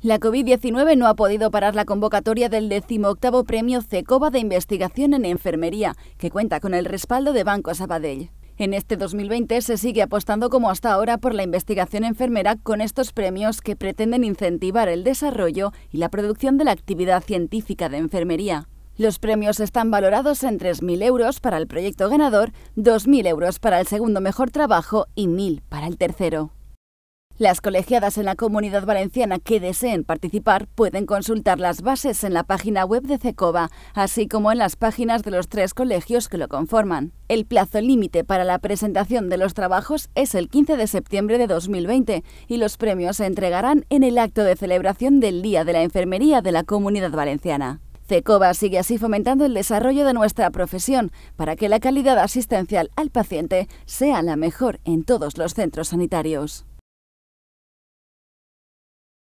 La COVID-19 no ha podido parar la convocatoria del 18 Premio CECOBA de Investigación en Enfermería, que cuenta con el respaldo de Banco Sabadell. En este 2020 se sigue apostando como hasta ahora por la investigación enfermera con estos premios que pretenden incentivar el desarrollo y la producción de la actividad científica de enfermería. Los premios están valorados en 3.000 euros para el proyecto ganador, 2.000 euros para el segundo mejor trabajo y 1.000 para el tercero. Las colegiadas en la comunidad valenciana que deseen participar pueden consultar las bases en la página web de CECOBA, así como en las páginas de los tres colegios que lo conforman. El plazo límite para la presentación de los trabajos es el 15 de septiembre de 2020 y los premios se entregarán en el acto de celebración del Día de la Enfermería de la Comunidad Valenciana. Cecova sigue así fomentando el desarrollo de nuestra profesión para que la calidad asistencial al paciente sea la mejor en todos los centros sanitarios.